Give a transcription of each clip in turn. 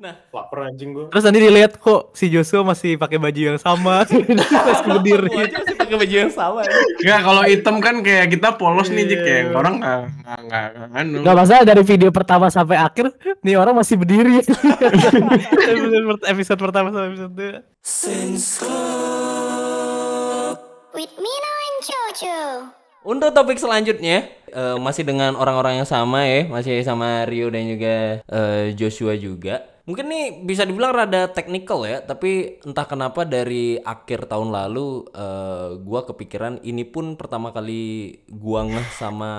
Nah, lapar anjing gua. Terus nanti dilihat kok si Joshua masih pakai baju yang sama. Terus kemudirin. masih pakai baju yang sama. Enggak, ya. kalau item kan kayak kita polos nih Jik kayak iya. orang enggak enggak anu. Enggak masalah dari video pertama sampai akhir, nih orang masih berdiri. episode, episode pertama sampai episode 2. with Mino and Jojo. Untuk topik selanjutnya uh, masih dengan orang-orang yang sama ya, masih sama Rio dan juga uh, Joshua juga Mungkin nih bisa dibilang rada teknikal ya, tapi entah kenapa dari akhir tahun lalu uh, gua kepikiran ini pun pertama kali gua ngeh sama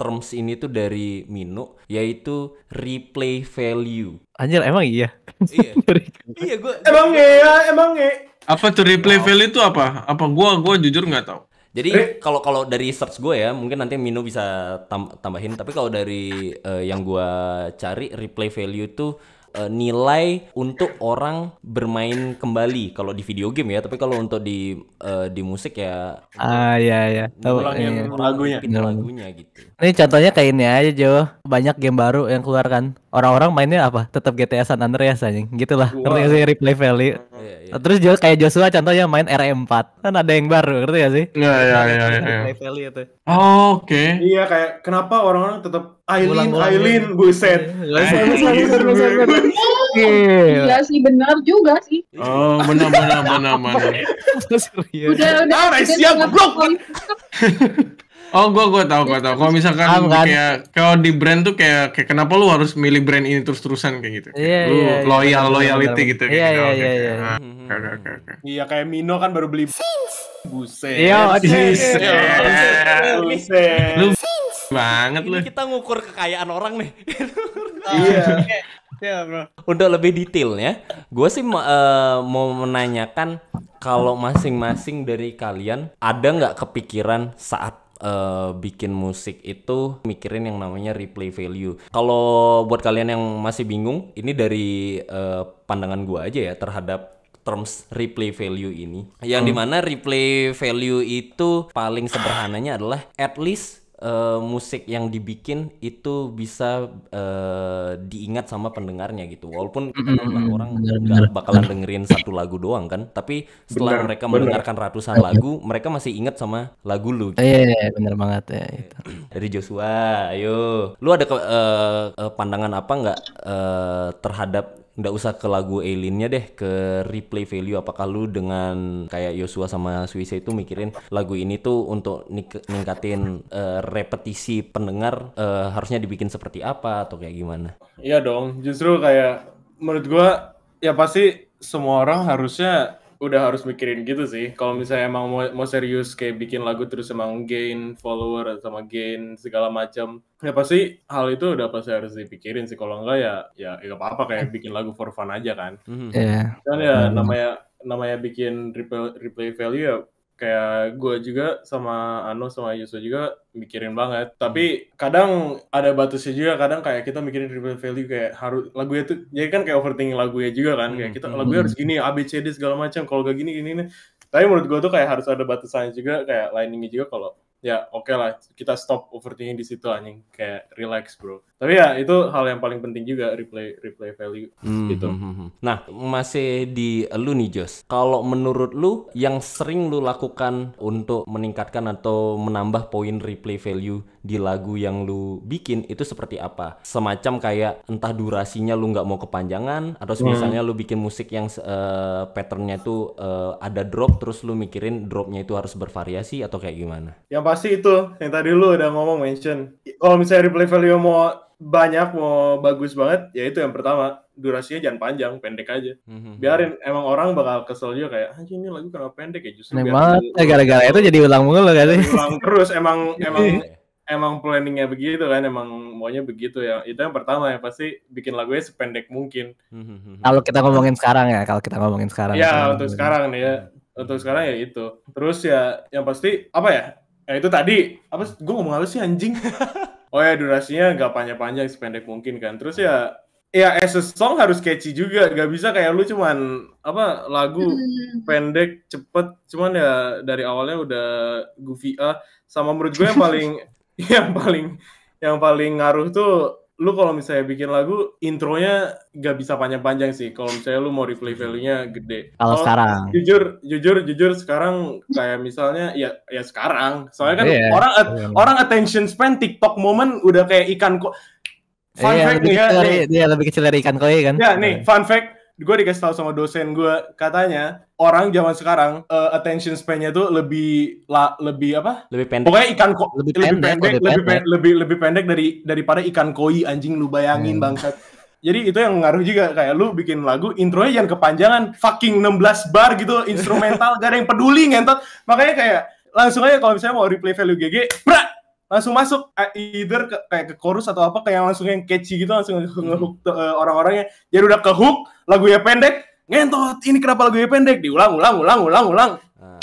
terms ini tuh dari Mino yaitu replay value. Anjir emang iya. iya. iya gua Emang iya, emang iya. Apa tuh replay wow. value itu apa? Apa gua gua jujur nggak tahu. Jadi eh. kalau kalau dari search gue ya, mungkin nanti Mino bisa tam tambahin. Tapi kalau dari uh, yang gue cari replay value tuh uh, nilai untuk orang bermain kembali kalau di video game ya tapi kalau untuk di uh, di musik ya ah ya ya tahu iya. iya. lagunya iya. lagunya gitu ini contohnya kayak ini aja Jo banyak game baru yang keluar kan orang-orang mainnya apa tetap GTA San Andreas aja gitulah wow. sih replay value Iya, iya, iya. Terus kayak Joshua contohnya main RM4 kan ada yang baru, ngerti gak sih? Iya iya iya. iya. Oh, oke. Okay. Iya kayak kenapa orang-orang tetap iya, Aileen Aileen buset. Iya sih benar juga sih. Oh benar benar benar benar. Udah udah. Ah, siap bro? Oh, gua gua tahu, gua tahu. Kalau misalkan kan? kayak kalau di brand tuh kayak kayak kenapa lu harus milih brand ini terus-terusan kayak gitu. Iya, lu yeah, iya. loyal yeah, loyalty gitu yeah, iya, gitu. Iya, oh, gitu Iya, iya, iya, iya. Oke, oke, Iya, kayak Mino kan baru beli Buset. Iya, buset. Buset. Buset. banget lu. Kita ngukur kekayaan orang nih. Iya. Ya, bro. Untuk lebih ya, gue sih uh, mau menanyakan kalau masing-masing dari kalian ada nggak kepikiran saat uh, bikin musik itu mikirin yang namanya replay value. Kalau buat kalian yang masih bingung, ini dari uh, pandangan gua aja ya terhadap terms replay value ini. Yang hmm. dimana replay value itu paling sederhananya adalah at least Eh, musik yang dibikin itu bisa uh, diingat sama pendengarnya gitu. Walaupun mm -hmm. orang bakalan dengerin satu lagu doang kan, tapi setelah bener, mereka bener. mendengarkan ratusan iya. lagu, mereka masih ingat sama lagu lu. Gitu. Iya, yeah, iya. bener banget ya. itu. Dari Joshua, ayo, lu ada ke, uh, pandangan apa nggak uh, terhadap nggak usah ke lagu Aileen-nya deh ke replay value apakah lu dengan kayak Yosua sama Suisa itu mikirin lagu ini tuh untuk ningkatin uh, repetisi pendengar uh, harusnya dibikin seperti apa atau kayak gimana? Iya dong, justru kayak menurut gua ya pasti semua orang harusnya udah harus mikirin gitu sih. Kalau misalnya emang mau, mau serius kayak bikin lagu terus emang gain follower sama gain segala macam, ya pasti hal itu udah pasti harus dipikirin sih. Kalau enggak ya ya, ya nggak apa-apa kayak bikin lagu for fun aja kan. Mhm. Iya. Mm -hmm. yeah. Kan ya namanya namanya bikin replay, replay value ya kayak gue juga sama Anu sama Yusuf juga mikirin banget hmm. tapi kadang ada batasnya juga kadang kayak kita mikirin replay value kayak harus lagu itu jadi ya kan kayak overthinking lagu ya juga kan kayak hmm, kita hmm, lagu harus gini A B C D segala macam kalau gak gini gini nih tapi menurut gue tuh kayak harus ada batasannya juga kayak liningnya juga kalau ya oke okay lah kita stop overthinking di situ anjing kayak relax bro tapi ya itu hal yang paling penting juga replay replay value hmm, gitu hmm, hmm, hmm. nah masih di lu nih Jos kalau menurut lu yang sering lu lakukan untuk meningkatkan atau menambah poin replay value di lagu yang lu bikin itu seperti apa semacam kayak entah durasinya lu nggak mau kepanjangan atau hmm. misalnya lu bikin musik yang uh, patternnya tuh uh, ada drop terus lu mikirin dropnya itu harus bervariasi atau kayak gimana yang pasti itu yang tadi lu udah ngomong mention. Kalau misalnya replay value mau banyak mau bagus banget, ya itu yang pertama durasinya jangan panjang, pendek aja. Mhm. Biarin emang orang bakal kesel juga kayak anjir ini lagu kenapa pendek ya justru. Memang eh, gara-gara itu jadi ulang mulu kan. Ulang terus emang emang emang planningnya begitu kan, emang maunya begitu ya. Itu yang pertama ya pasti bikin lagunya sependek mungkin. Mhm. Kalau kita ngomongin sekarang ya, kalau kita ngomongin sekarang. Ya, untuk sekarang nih ya. Untuk sekarang ya itu. Terus ya yang pasti apa ya? ya itu tadi apa gue ngomong apa sih anjing? oh ya durasinya nggak panjang-panjang sependek mungkin kan. Terus ya ya as a song harus catchy juga. Gak bisa kayak lu cuman apa lagu hmm. pendek cepet cuman ya dari awalnya udah goofy ah sama menurut gue yang paling yang paling yang paling ngaruh tuh lu kalau misalnya bikin lagu intronya gak bisa panjang-panjang sih kalau misalnya lu mau replay value-nya gede kalau sekarang jujur jujur jujur sekarang kayak misalnya ya ya sekarang soalnya kan yeah, iya. orang yeah. orang attention span TikTok moment udah kayak ikan kok iya, fun yeah, fact nih ya dari, dia iya, lebih kecil dari ikan koi kan ya nih fun fact gue dikasih tahu sama dosen gue katanya orang zaman sekarang uh, attention span-nya tuh lebih la, lebih apa? Lebih pendek. Pokoknya ikan kok lebih, lebih pendek, pendek, lebih, pendek. Pe lebih lebih pendek dari daripada ikan koi anjing lu bayangin hmm. bangsat. Jadi itu yang ngaruh juga kayak lu bikin lagu intronya jangan kepanjangan fucking 16 bar gitu instrumental gak ada yang peduli ngentot. Makanya kayak langsung aja kalau misalnya mau replay value GG, brak langsung masuk eh, either ke, kayak ke chorus atau apa kayak langsung yang catchy gitu langsung ngehook hmm. eh, orang-orangnya jadi udah ke hook lagunya pendek ngentot ini kenapa lagunya pendek diulang ulang ulang ulang ulang ah,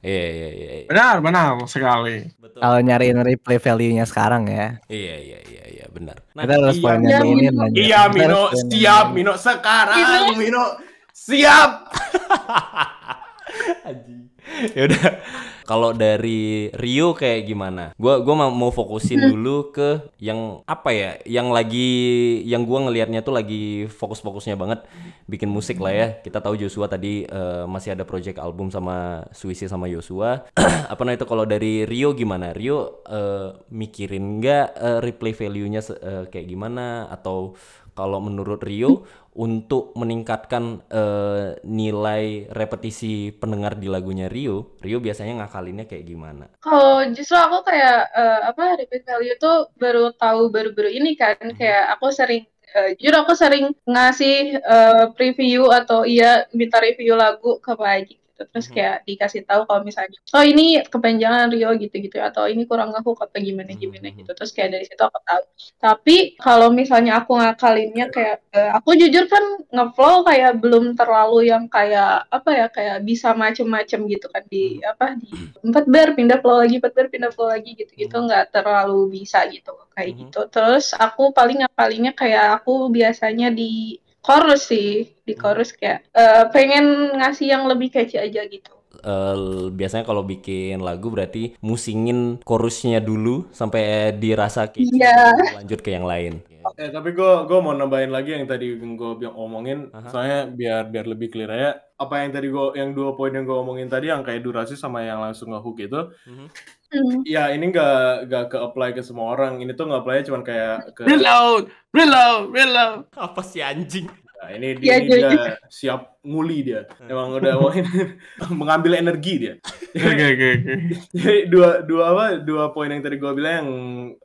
iya, iya, iya, iya. Benar, benar sekali. Kalau nyariin replay value-nya sekarang ya. Iya, iya, iya, iya, benar. Nah, kita harus iya, iya, ini Iya, Mino, siap, Mino sekarang, Mino, Mino siap. ya udah. Kalau dari Rio kayak gimana? Gua gua mau fokusin hmm. dulu ke yang apa ya? Yang lagi yang gua ngelihatnya tuh lagi fokus-fokusnya banget bikin musik lah ya. Kita tahu Joshua tadi uh, masih ada project album sama Suisi sama Joshua. apa nah itu kalau dari Rio gimana? Rio uh, mikirin nggak uh, replay value-nya uh, kayak gimana atau kalau menurut Rio untuk meningkatkan uh, nilai repetisi pendengar di lagunya Rio, Rio biasanya ngakalinnya kayak gimana? Kalau oh, justru aku kayak uh, apa repeat value tuh baru tahu baru-baru ini kan hmm. kayak aku sering Uh, jujur aku sering ngasih uh, preview atau iya minta review lagu ke Pak Haji gitu terus mm-hmm. kayak dikasih tahu kalau misalnya oh ini kepanjangan Rio gitu-gitu ya, atau ini kurang aku atau gimana gimana mm-hmm. gitu terus kayak dari situ aku tahu tapi kalau misalnya aku ngakalinnya kayak eh, aku jujur kan ngeflow kayak belum terlalu yang kayak apa ya kayak bisa macem-macem gitu kan di mm-hmm. apa di empat bar pindah flow lagi empat bar pindah flow lagi gitu-gitu nggak terlalu bisa gitu kayak gitu terus aku paling ngakalinnya kayak aku biasanya di chorus sih di hmm. chorus kayak uh, pengen ngasih yang lebih kece aja gitu Uh, biasanya kalau bikin lagu berarti musingin chorusnya dulu sampai dirasa catchy gitu, iya. yeah. lanjut ke yang lain. Eh, tapi gue gue mau nambahin lagi yang tadi gue omongin, -huh. soalnya biar biar lebih clear ya. Apa yang tadi gue yang dua poin yang gue omongin tadi yang kayak durasi sama yang langsung ngehook itu, Uh mhm. -huh. Hmm. Ya ini nggak nggak ke apply ke semua orang. Ini tuh nggak apply cuman kayak ke reload, reload, reload. Apa sih anjing? Nah, ini dia, ya, siap nguli dia. Hmm. Emang udah mau mengambil energi dia. Oke oke oke. Jadi dua dua apa dua poin yang tadi gue bilang yang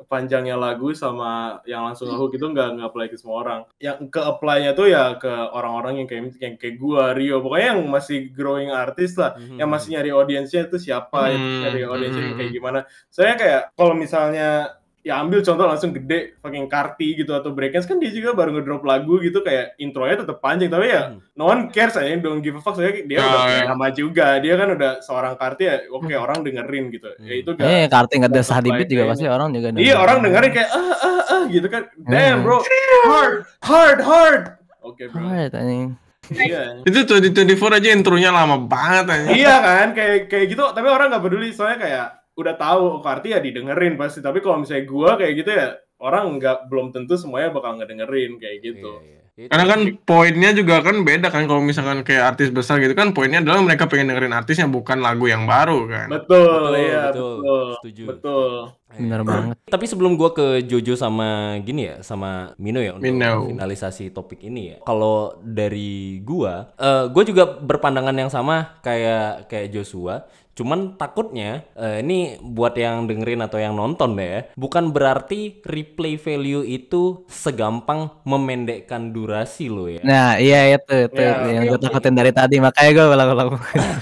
panjangnya lagu sama yang langsung lagu itu nggak nggak apply ke semua orang. Yang ke apply-nya tuh ya ke orang-orang yang kayak yang kayak gue Rio pokoknya yang masih growing artis lah, mm -hmm. yang masih nyari audiensnya itu siapa, mm -hmm. yang nyari audiensnya mm -hmm. kayak gimana. Soalnya kayak kalau misalnya ya ambil contoh langsung gede fucking Karti gitu atau Breakdance kan dia juga baru ngedrop lagu gitu kayak intronya tetap panjang tapi ya hmm. no one cares aja don't give a fuck saya dia oh, udah yeah. nama juga dia kan udah seorang Karti ya oke okay, hmm. orang dengerin gitu ya, hmm. ya itu kan eh, Karti nggak ada beat juga pasti orang juga dengerin. iya orang dengerin kayak ah ah ah gitu kan hmm. damn bro hard hard hard oke okay, bro hard anjing Iya. Itu 2024 aja intronya lama banget anjing. Iya kan, kayak kayak gitu. Tapi orang nggak peduli soalnya kayak udah tahu Okarti oh, ya didengerin pasti tapi kalau misalnya gue kayak gitu ya orang nggak belum tentu semuanya bakal ngedengerin kayak gitu iya, iya. karena kan poinnya juga kan beda kan kalau misalkan kayak artis besar gitu kan poinnya adalah mereka pengen dengerin artisnya bukan lagu yang baru kan betul, betul iya betul betul setuju betul benar banget tapi sebelum gue ke Jojo sama gini ya sama Mino ya untuk Mino. finalisasi topik ini ya kalau dari gue uh, gue juga berpandangan yang sama kayak kayak Joshua Cuman takutnya uh, ini buat yang dengerin atau yang nonton deh ya, bukan berarti replay value itu segampang memendekkan durasi lo ya. Nah, iya itu itu ya, yang iya, gue takutin dari tadi makanya gue kalau nah,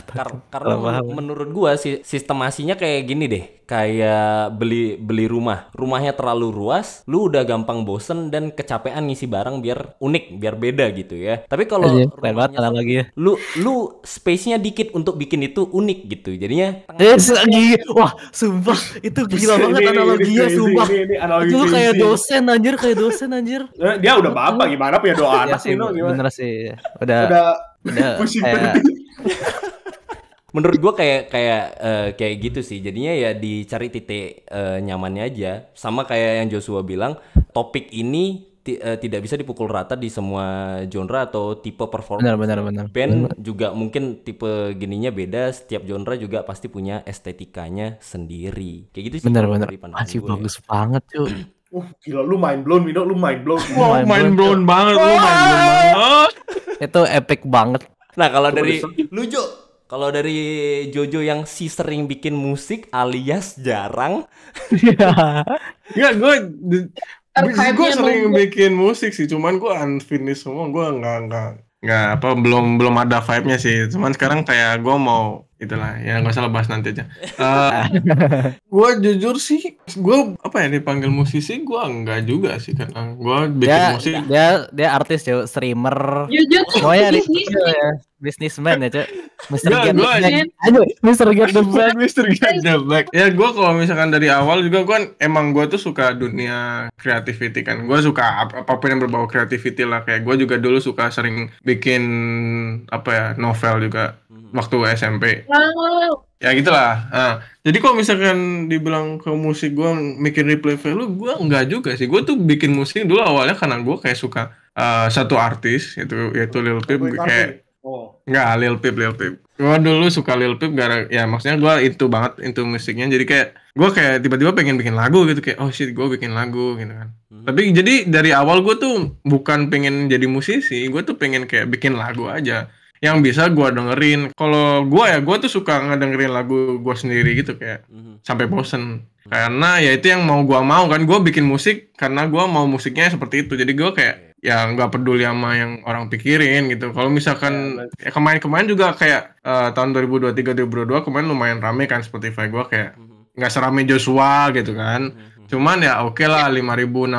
Kar karena menurut gue si sistemasinya kayak gini deh, kayak beli beli rumah. Rumahnya terlalu luas, lu udah gampang bosen dan kecapean ngisi barang biar unik, biar beda gitu ya. Tapi kalau iya, iya, lu lu space-nya dikit untuk bikin itu unik gitu. Jadinya yes, wah sumpah itu gila banget analoginya sumpah. itu lu itu kayak dosen anjir, kayak dosen anjir. Eh, dia udah bapak gimana punya doa iya anak sih Bener sih. Udah udah, udah menurut gue kayak kayak uh, kayak gitu sih jadinya ya dicari titik uh, nyamannya aja sama kayak yang Joshua bilang topik ini Eh, tidak bisa dipukul rata di semua genre atau tipe performa. Benar, benar, benar. Band benar. juga mungkin tipe gininya beda. Setiap genre juga pasti punya estetikanya sendiri. Kayak gitu sih. Benar, benar. Masih ya. bagus ya. banget tuh. uh, gila lu mind blown, Mino lu mind blown. Wow, wow, mind blown, blown banget, lu mind blown ah! banget. Itu epic banget. Nah, kalau dari lu Jo, kalau dari Jojo yang si sering bikin musik alias jarang. Iya. Enggak, gue tapi gue sering nunggu. bikin musik sih cuman gue unfinished semua gue nggak nggak nggak apa belum belum ada vibe nya sih cuman sekarang kayak gue mau itulah ya nggak usah lepas nanti aja uh, eh, gue jujur sih gue apa ya dipanggil musisi gue enggak juga sih karena gue bikin dia, musik dia dia artis cuy streamer jujur sih oh, ya, bisnisman ya cuy Mister gak, gua, aduh Mister Get the Black Mister Get the Black ya gue kalau misalkan dari awal juga gue emang gue tuh suka dunia creativity kan gue suka ap apapun yang berbau creativity lah kayak gue juga dulu suka sering bikin apa ya novel juga waktu SMP. Oh. Ya gitulah. Nah, jadi kalau misalkan dibilang ke musik gue bikin replay value, gue enggak juga sih. Gue tuh bikin musik dulu awalnya karena gue kayak suka uh, satu artis itu yaitu Lil Peep oh, kayak Oh. Enggak, Lil Peep, Lil Peep. Gue dulu suka Lil Peep gara ya maksudnya gue itu banget itu musiknya. Jadi kayak gue kayak tiba-tiba pengen bikin lagu gitu kayak oh shit gue bikin lagu gitu kan. Hmm. Tapi jadi dari awal gue tuh bukan pengen jadi musisi, gue tuh pengen kayak bikin lagu aja yang bisa gue dengerin. Kalau gue ya gue tuh suka ngedengerin lagu gue sendiri gitu kayak mm-hmm. sampai bosen. Mm-hmm. Karena ya itu yang mau gue mau kan gue bikin musik karena gue mau musiknya seperti itu. Jadi gue kayak ya nggak peduli sama yang orang pikirin gitu. Kalau misalkan ya, ya kemarin-kemarin juga kayak uh, tahun 2023 2022 kemarin lumayan rame kan Spotify gue kayak mhm. nggak mm-hmm. serame Joshua gitu kan. Mm-hmm. Cuman ya oke okay lah 5000 6000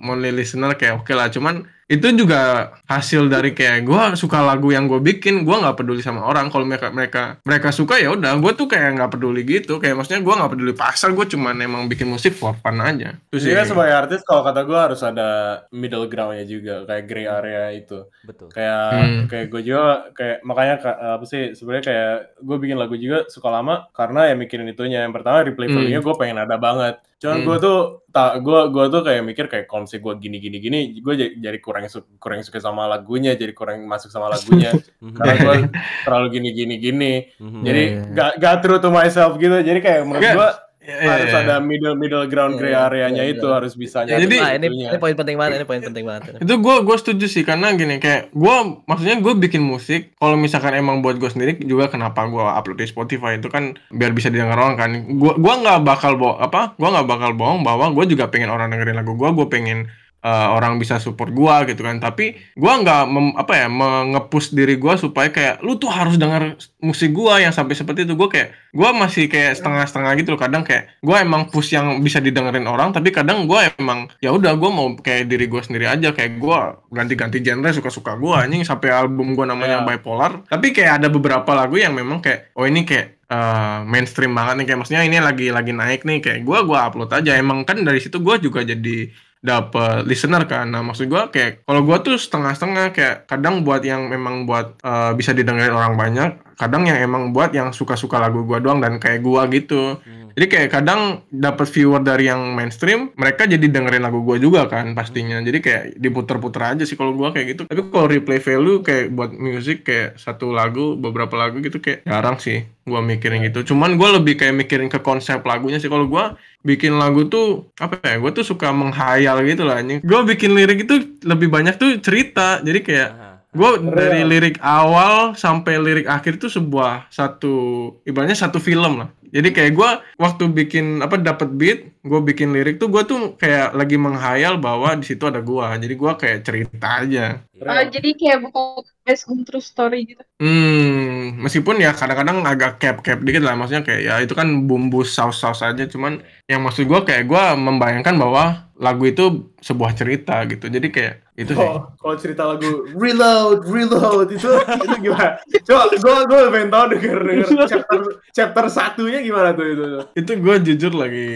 monthly listener kayak oke okay lah. Cuman itu juga hasil dari kayak gue suka lagu yang gue bikin gue nggak peduli sama orang kalau mereka mereka mereka suka ya udah gue tuh kayak nggak peduli gitu kayak maksudnya gue nggak peduli pasar gue cuman emang bikin musik for fun aja terus ya sebagai artis kalau kata gue harus ada middle groundnya juga kayak gray area itu betul kayak hmm. kayak gue juga kayak makanya apa sih sebenarnya kayak gue bikin lagu juga suka lama karena ya mikirin itunya yang pertama replay hmm. value-nya hmm. gue pengen ada banget cuman hmm. Iya. gue tuh tak gue gue tuh kayak mikir kayak kalau gua gue gini gini gini gue jadi, jadi kurang su kurang suka sama lagunya jadi kurang masuk sama lagunya mhm. karena gue terlalu gini gini gini mhm. jadi yeah, iya, iya. gak gak true to myself gitu jadi kayak menurut gue Ya, harus iya. ada middle middle ground iya, gray yeah, areanya yeah, itu yeah. harus bisa Jadi nah, ini, nah, ini poin penting banget, ini poin penting banget. itu gue gue setuju sih karena gini kayak gue maksudnya gue bikin musik kalau misalkan emang buat gue sendiri juga kenapa gue upload di Spotify itu kan biar bisa didengar orang kan. Gue gua nggak bakal bo apa gue nggak bakal bohong bahwa gue juga pengen orang dengerin lagu gue, gue pengen uh, orang bisa support gua gitu kan tapi gua nggak apa ya mengepus diri gua supaya kayak lu tuh harus denger musik gua yang sampai seperti itu gue kayak gua masih kayak setengah-setengah gitu loh kadang kayak gua emang push yang bisa didengerin orang tapi kadang gua emang ya udah gua mau kayak diri gua sendiri aja kayak gua ganti-ganti genre suka-suka gua anjing sampai album gua namanya yeah. bipolar tapi kayak ada beberapa lagu yang memang kayak oh ini kayak uh, mainstream banget nih kayak maksudnya ini lagi lagi naik nih kayak gue gue upload aja emang kan dari situ gue juga jadi Dapat listener kan. Nah maksud gue kayak kalau gue tuh setengah-setengah kayak kadang buat yang memang buat uh, bisa didengarin orang banyak, kadang yang emang buat yang suka-suka lagu gua doang dan kayak gua gitu hmm. jadi kayak kadang dapat viewer dari yang mainstream mereka jadi dengerin lagu gua juga kan pastinya jadi kayak diputer-puter aja sih kalau gua kayak gitu tapi kalau replay value kayak buat musik kayak satu lagu beberapa lagu gitu kayak jarang sih gua mikirin ya. gitu cuman gua lebih kayak mikirin ke konsep lagunya sih kalau gua bikin lagu tuh apa ya gua tuh suka menghayal gitu lah anjing gua bikin lirik itu lebih banyak tuh cerita jadi kayak gue dari lirik awal sampai lirik akhir itu sebuah satu ibaratnya satu film lah jadi kayak gue waktu bikin apa dapat beat gue bikin lirik tuh gue tuh kayak lagi menghayal bahwa di situ ada gue jadi gue kayak cerita aja oh, jadi kayak buku based on true story gitu hmm meskipun ya kadang-kadang agak cap cap dikit lah maksudnya kayak ya itu kan bumbu saus saus aja cuman yang maksud gue kayak gue membayangkan bahwa lagu itu sebuah cerita gitu jadi kayak itu oh, kalau cerita lagu reload reload itu itu gimana coba gue gue pengen tahu denger denger chapter chapter satunya gimana tuh itu itu gue jujur lagi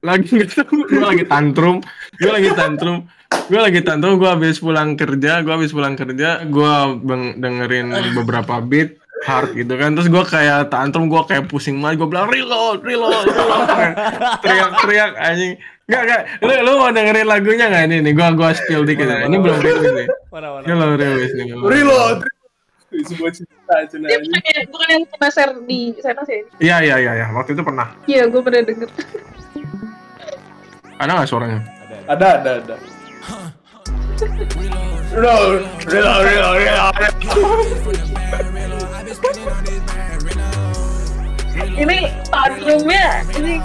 lagi gue lagi tantrum gue lagi tantrum gue lagi tantrum gue habis pulang kerja gue habis pulang kerja gue dengerin beberapa beat hard gitu kan terus gue kayak tantrum gue kayak pusing banget gue bilang reload reload, reload. teriak-teriak anjing Enggak, enggak. Lu, lu mau dengerin lagunya nggak ini? Nih, gua gua spill dikit. Mana, ini belum rilis nih. Mana, mana, ini rilis nih. Reload. Sebuah cerita cina. Ini bukan yang, bukan pernah share di sana sih. Iya, iya, iya, ya Waktu itu pernah. Iya, gua pernah denger. ada nggak suaranya? Ada, ada, ada. Reload, reload, reload, reload. ini tantrumnya ini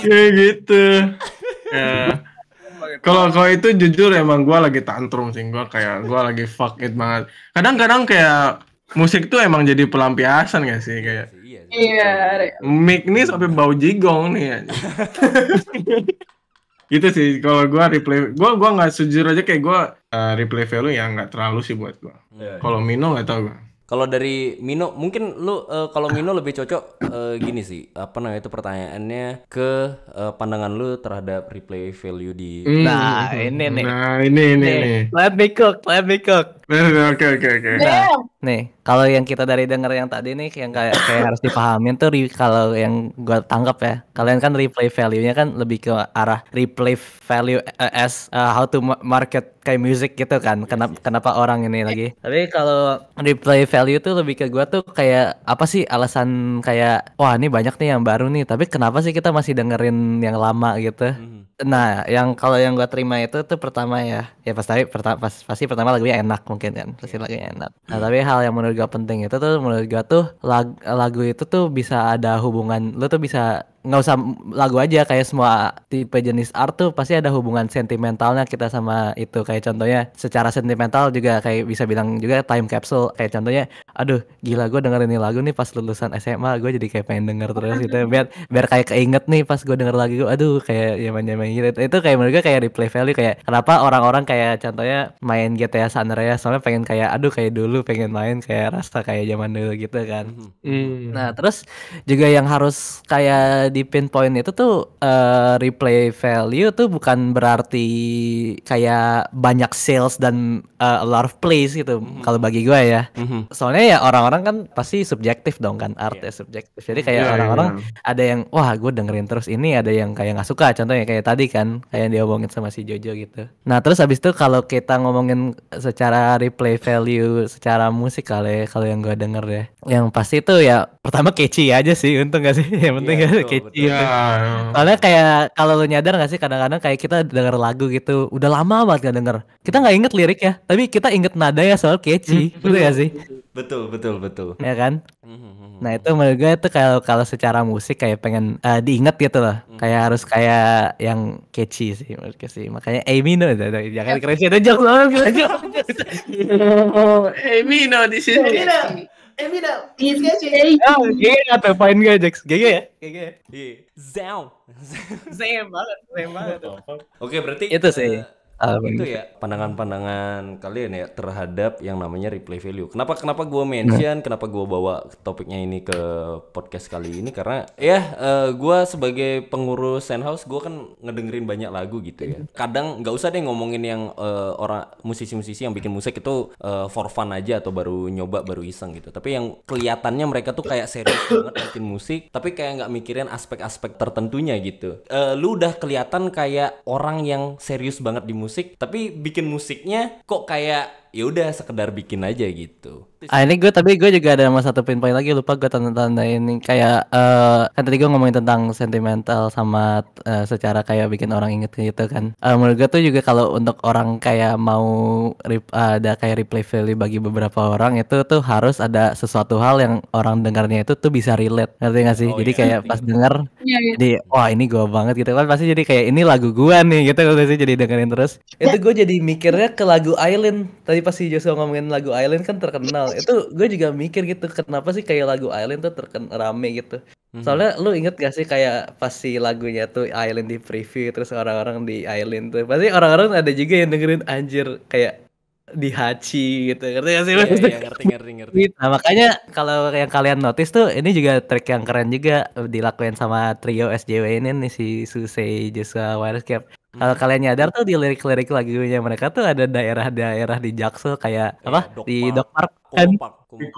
Kayak gitu. Ya. Kalau kalau itu jujur emang gue lagi tantrum sih gue kayak gue lagi fuck it banget. Kadang-kadang kayak musik tuh emang jadi pelampiasan gak sih kayak. Iya. iya mic nih sampai bau jigong nih. Ya. gitu sih kalau gue replay gue gua nggak sejujur aja kayak gue uh, replay value yang nggak terlalu sih buat gue. Iya, iya. kalau Mino nggak tau gue. Kalau dari Mino, mungkin lu uh, kalau Mino lebih cocok uh, gini sih. Apa namanya itu pertanyaannya ke uh, pandangan lu terhadap replay value di mm. Nah, ini nih. Nah, ini ini. ini. Let me cook, let me cook. Nah, nah, nah, oke oke oke. Nih, kalau yang kita dari denger yang tadi nih yang kayak kayak harus dipahamin tuh kalau yang gua tangkap ya. Kalian kan replay value-nya kan lebih ke arah replay value eh, as uh, how to market kayak music gitu kan. Kenapa kenapa orang ini lagi? Eh, tapi kalau replay value tuh lebih ke gua tuh kayak apa sih alasan kayak wah ini banyak nih yang baru nih, tapi kenapa sih kita masih dengerin yang lama gitu? Mm -hmm Nah, yang kalau yang gue terima itu tuh pertama ya, ya pasti pertama pas, pasti pertama lagunya enak mungkin kan, pasti yeah. lagunya enak. Nah, tapi hal yang menurut gue penting itu tuh menurut gue tuh lagu, lagu itu tuh bisa ada hubungan, lo tuh bisa nggak usah lagu aja kayak semua tipe jenis art tuh pasti ada hubungan sentimentalnya kita sama itu kayak contohnya secara sentimental juga kayak bisa bilang juga time capsule kayak contohnya aduh gila gue dengerin ini lagu nih pas lulusan SMA gue jadi kayak pengen denger terus gitu biar biar kayak keinget nih pas gue denger lagi gue aduh kayak zaman zaman gitu itu kayak menurut gue kayak replay value kayak kenapa orang-orang kayak contohnya main GTA San Andreas soalnya pengen kayak aduh kayak dulu pengen main kayak rasa kayak zaman dulu gitu kan mm. nah terus juga yang harus kayak di pinpoint itu tuh uh, replay value tuh bukan berarti kayak banyak sales dan uh, a lot of plays gitu mm-hmm. kalau bagi gue ya. Mm-hmm. Soalnya ya orang-orang kan pasti subjektif dong kan artnya yeah. subjektif. Jadi kayak iya, orang-orang yeah, yeah. ada yang wah gue dengerin terus ini ada yang kayak nggak suka contohnya kayak tadi kan kayak yang diomongin sama si Jojo gitu. Nah terus habis itu kalau kita ngomongin secara replay value secara musik kali ya kalau yang gue denger ya yang pasti itu ya pertama catchy aja sih untung gak sih yang penting yeah, iya, catchy Iya, betul. Iya. Soalnya kayak kalau lu nyadar gak sih kadang-kadang kayak kita denger lagu gitu, udah lama banget gak denger. Kita nggak inget lirik ya, tapi kita inget nada ya soal catchy, hmm. betul ya sih? Betul, betul, betul. Ya kan? Hmm. Nah itu menurut gue itu kalau kalau secara musik kayak pengen uh, diinget gitu loh, hmm. kayak harus kayak yang catchy sih menurut gue sih. Makanya Amino, jangan crazy ada jokes banget. Amino di sini. Evina, please get you. Oh, GG atau fine gue Jax? GG ya? GG ya? Iya. Zam. Zam banget, zam banget. Oke, berarti itu sih. Uh, um, itu ya pandangan-pandangan kalian ya terhadap yang namanya replay value. Kenapa kenapa gue nah. mention, nah. kenapa gue bawa topiknya ini ke podcast kali ini karena ya uh, eh, gue sebagai pengurus Sandhouse gue kan ngedengerin banyak lagu gitu ya. Kadang nggak usah deh ngomongin yang uh, orang musisi-musisi yang bikin musik itu uh, for fun aja atau baru nyoba baru iseng gitu. Tapi yang kelihatannya mereka tuh kayak serius banget bikin musik, tapi kayak nggak mikirin aspek-aspek tertentunya gitu. Uh, lu udah kelihatan kayak orang yang serius banget di musik musik tapi bikin musiknya kok kayak ya udah sekedar bikin aja gitu. Ah ini gue tapi gue juga ada sama satu poin lagi lupa gue tanda-tanda ini kayak uh, kan tadi gue ngomongin tentang sentimental sama uh, secara kayak bikin orang inget gitu kan. Uh, menurut gue tuh juga kalau untuk orang kayak mau rip, uh, ada kayak replay value bagi beberapa orang itu tuh harus ada sesuatu hal yang orang dengarnya itu tuh bisa relate ngerti gak sih? Oh, jadi iya, kayak iya. pas denger iya, iya. di wah ini gue banget gitu kan pasti jadi kayak ini lagu gue nih gitu kan sih jadi dengerin terus. Itu gue jadi mikirnya ke lagu Island tadi tadi pas Joshua ngomongin lagu Island kan terkenal. Itu gue juga mikir gitu, kenapa sih kayak lagu Island tuh terken rame gitu. Mm-hmm. Soalnya lu inget gak sih kayak pasti si lagunya tuh Island di preview terus orang-orang di Island tuh. Pasti orang-orang ada juga yang dengerin anjir kayak di Hachi gitu. Ngerti gak sih? Iya, iya ngerti ngerti ngerti. Nah, makanya kalau yang kalian notice tuh ini juga track yang keren juga dilakuin sama trio SJW ini nih si Susei Joshua Wireless Cap kalau hmm. kalian nyadar tuh di lirik-lirik lagunya mereka tuh ada daerah-daerah di Jaksel kayak eh, apa? Dog di Dog Park kan.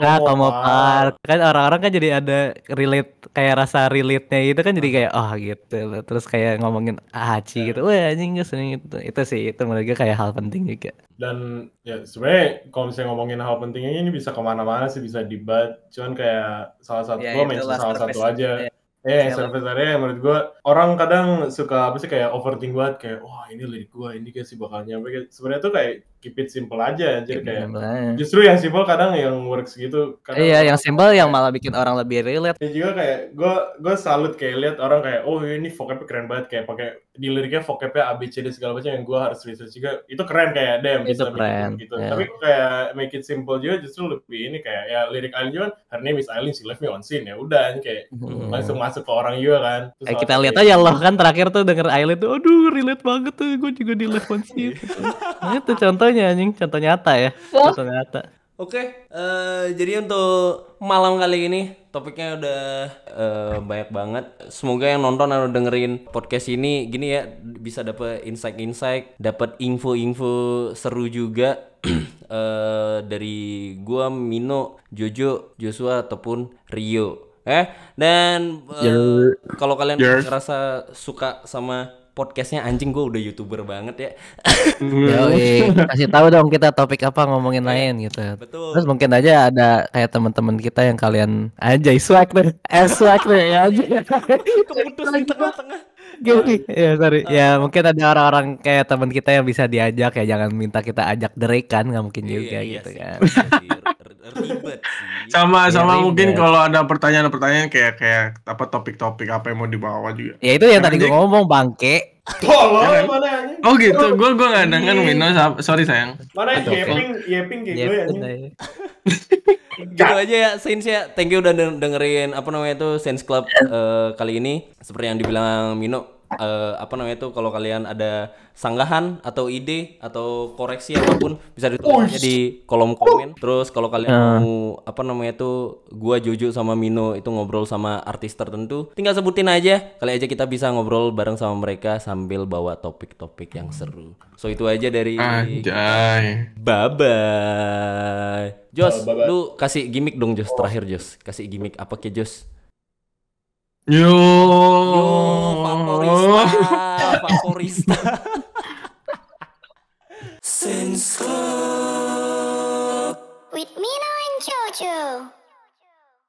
Nah, Komo Park. Kan orang-orang kan jadi ada relate kayak rasa relate-nya itu kan jadi kayak oh gitu. Terus kayak ngomongin ah, Haji iya. gitu. Wah, anjing sering gitu. Itu sih itu mereka kayak hal penting juga. Dan ya sebenarnya kalau misalnya ngomongin hal pentingnya ini bisa kemana-mana sih bisa dibat. Cuman kayak salah satu ya, gue mention salah satu aja. Ya eh yeah, surface menurut gue orang kadang suka apa sih kayak overthink banget kayak wah ini lirik gue ini kayak sih bakal nyampe. Sebenarnya tuh kayak keep it simple aja anjir kayak. Justru yang simple kadang yang works gitu. Kadang iya, yang simple yang malah bikin orang lebih relate. Dan juga kayak gue gue salut kayak lihat orang kayak oh ini vocabnya keren banget kayak pakai di liriknya vocabnya A B C D segala macam yang gue harus research juga. Itu keren kayak damn itu keren. gitu. Yeah. Tapi kayak make it simple juga justru lebih ini kayak ya lirik Aileen juga kan, her name is Aileen she left me on scene ya udah kan, kayak hmm. langsung masuk ke orang juga kan. Terus eh, kita lihat aja loh kan terakhir tuh denger Aileen tuh aduh relate banget tuh gue juga di left on scene. nah, itu contoh contohnya anjing, contoh nyata ya. Oh. Contoh nyata. Oke, okay. uh, eh, jadi untuk malam kali ini topiknya udah uh, banyak banget. Semoga yang nonton atau dengerin podcast ini gini ya bisa dapet insight-insight, dapet info-info seru juga uh, dari gua, Mino, Jojo, Joshua ataupun Rio. Eh, dan uh, kalau kalian yes. ngerasa suka sama podcastnya anjing gue udah youtuber banget ya. Yoi, kasih tahu dong kita topik apa ngomongin iya, lain gitu. Betul. Terus mungkin aja ada kayak teman-teman kita yang kalian aja swag deh, swag deh ya aja. Keputus di tengah-tengah. Gini, ya sorry. Uh, ya mungkin ada orang-orang kayak teman kita yang bisa diajak ya jangan minta kita ajak derekan kan nggak mungkin iya, juga iya, gitu sih, kan. Iya, ribet Sama ya, sama ribet. mungkin kalau ada pertanyaan-pertanyaan kayak kayak apa topik-topik apa yang mau dibawa juga. Ya itu yang tadi gue ngomong bangke. Tolong iya kan? mana anjing? Oh gitu, gue gue nggak dengar Wino, sorry sayang. Mana Yeping, Yeping gitu ya. Iya. gitu aja ya sense ya thank you udah dengerin apa namanya itu sense Club uh, kali ini seperti yang dibilang Mino uh, apa namanya itu kalau kalian ada sanggahan atau ide atau koreksi apapun bisa ditulisnya di kolom komen. Terus kalau kalian uh. mau apa namanya itu gua Jojo sama Mino itu ngobrol sama artis tertentu, tinggal sebutin aja. Kali aja kita bisa ngobrol bareng sama mereka sambil bawa topik-topik yang seru. So itu aja dari Anjay. Bye bye. Jos, lu kasih gimmick dong Jos terakhir Jos. Kasih gimmick apa ke Jos? Yo Yo, oh. vaporista, vaporista. Since Club with Mino and Jojo.